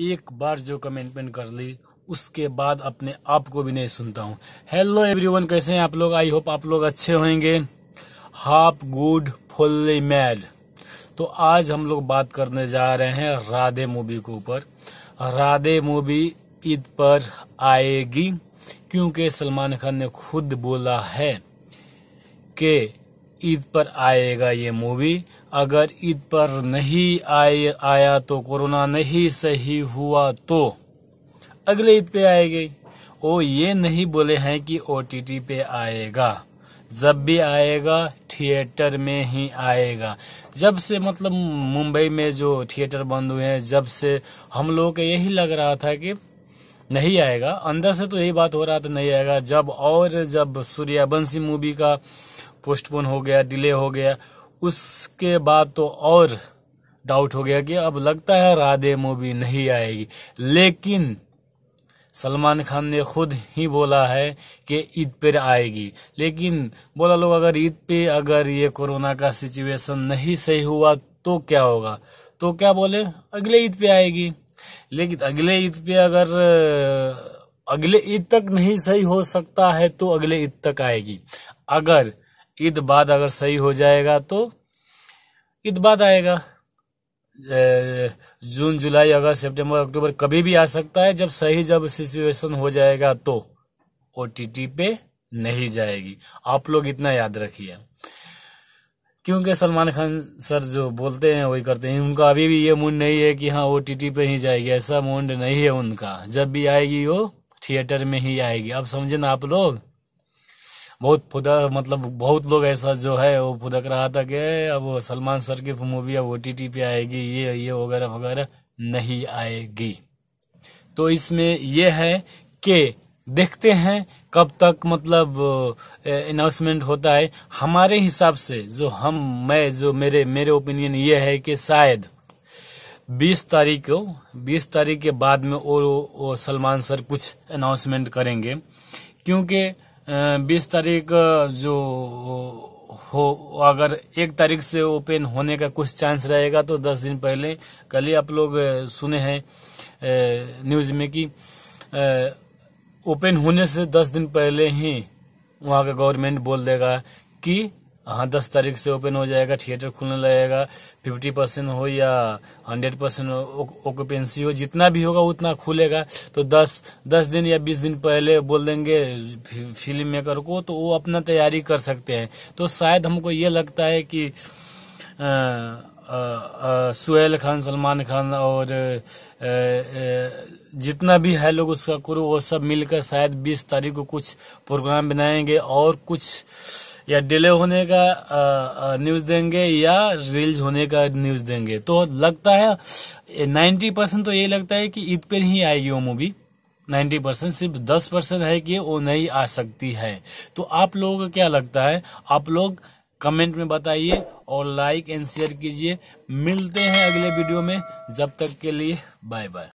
एक बार जो कमेंटमेंट कर ली उसके बाद अपने आप को भी नहीं सुनता हूँ हेलो एवरीवन कैसे हैं आप लोग आई होप आप लोग अच्छे होंगे हाफ गुड फुल्ली मैड तो आज हम लोग बात करने जा रहे हैं राधे मूवी के ऊपर राधे मूवी ईद पर आएगी क्योंकि सलमान खान ने खुद बोला है कि ईद पर आएगा ये मूवी अगर ईद पर नहीं आए आया तो कोरोना नहीं सही हुआ तो अगले ईद पे आएगी वो ये नहीं बोले हैं कि ओ पे आएगा जब भी आएगा थिएटर में ही आएगा जब से मतलब मुंबई में जो थिएटर बंद हुए हैं जब से हम लोगों को यही लग रहा था कि नहीं आएगा अंदर से तो यही बात हो रहा था नहीं आएगा जब और जब सूर्यावंशी मूवी का पोस्टपोन हो गया डिले हो गया उसके बाद तो और डाउट हो गया कि अब लगता है राधे मूवी नहीं आएगी लेकिन सलमान खान ने खुद ही बोला है कि ईद पर आएगी लेकिन बोला लोग अगर ईद पे अगर ये कोरोना का सिचुएशन नहीं सही हुआ तो क्या होगा तो क्या बोले अगले ईद पे आएगी लेकिन अगले ईद पे अगर अगले ईद तक नहीं सही हो सकता है तो अगले ईद तक आएगी अगर ईद बाद अगर सही हो जाएगा तो ईद बाद आएगा जून जुलाई अगस्त सितंबर अक्टूबर कभी भी आ सकता है जब सही जब सिचुएशन हो जाएगा तो ओ पे नहीं जाएगी आप लोग इतना याद रखिए क्योंकि सलमान खान सर जो बोलते हैं वही करते हैं उनका अभी भी ये मूड नहीं है कि हाँ ओ पे ही जाएगी ऐसा मूड नहीं है उनका जब भी आएगी वो थिएटर में ही आएगी अब समझे ना आप लोग बहुत फुदा मतलब बहुत लोग ऐसा जो है वो फुदक रहा था कि अब सलमान सर की मूवी अब ओ पे आएगी ये ये वगैरह वगैरह नहीं आएगी तो इसमें यह है कि देखते हैं कब तक मतलब अनाउंसमेंट होता है हमारे हिसाब से जो हम मैं जो मेरे मेरे ओपिनियन ये है कि शायद 20 तारीख को 20 तारीख के बाद में और सलमान सर कुछ अनाउंसमेंट करेंगे क्योंकि बीस तारीख जो हो अगर एक तारीख से ओपन होने का कुछ चांस रहेगा तो दस दिन पहले कल ही आप लोग सुने हैं न्यूज में कि ओपन होने से दस दिन पहले ही वहां का गवर्नमेंट बोल देगा कि हाँ दस तारीख से ओपन हो जाएगा थिएटर खुलने लगेगा फिफ्टी परसेंट हो या हंड्रेड परसेंट ऑक्यूपेंसी हो जितना भी होगा उतना खुलेगा तो दस दस दिन या बीस दिन पहले बोल देंगे फिल्म मेकर को तो वो अपना तैयारी कर सकते हैं तो शायद हमको ये लगता है कि सुहेल खान सलमान खान और जितना भी है लोग उसका क्रू वो सब मिलकर शायद बीस तारीख को कुछ प्रोग्राम बनाएंगे और कुछ या डिले होने का न्यूज देंगे या रिलीज होने का न्यूज देंगे तो लगता है नाइन्टी परसेंट तो ये लगता है कि ईद पर ही आएगी वो मूवी नाइन्टी परसेंट सिर्फ दस परसेंट है कि वो नहीं आ सकती है तो आप लोगों को क्या लगता है आप लोग कमेंट में बताइए और लाइक एंड शेयर कीजिए मिलते हैं अगले वीडियो में जब तक के लिए बाय बाय